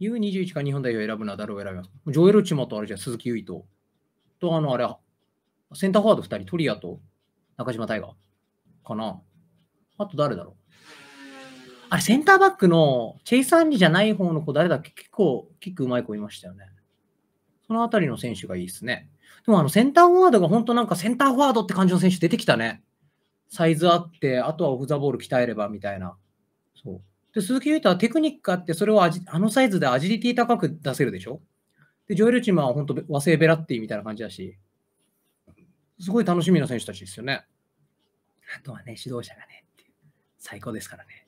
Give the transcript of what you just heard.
U21 か日本代表選ぶなは誰を選びますジョエル・チマとあれじゃ鈴木唯と、と、あの、あれ、センターフォワード2人、トリアと中島大河かな。あと誰だろうあれ、センターバックのチェイサンリじゃない方の子誰だっけ結構、キックうまい子いましたよね。そのあたりの選手がいいですね。でもあのセンターフォワードが本当なんかセンターフォワードって感じの選手出てきたね。サイズあって、あとはオフザボール鍛えればみたいな。そう。で鈴木優太はテクニックあって、それをあのサイズでアジリティ高く出せるでしょ。で、ジョエル・チマは本当和製ベラッティみたいな感じだし、すごい楽しみな選手たちですよね。あとはね、指導者がね、最高ですからね。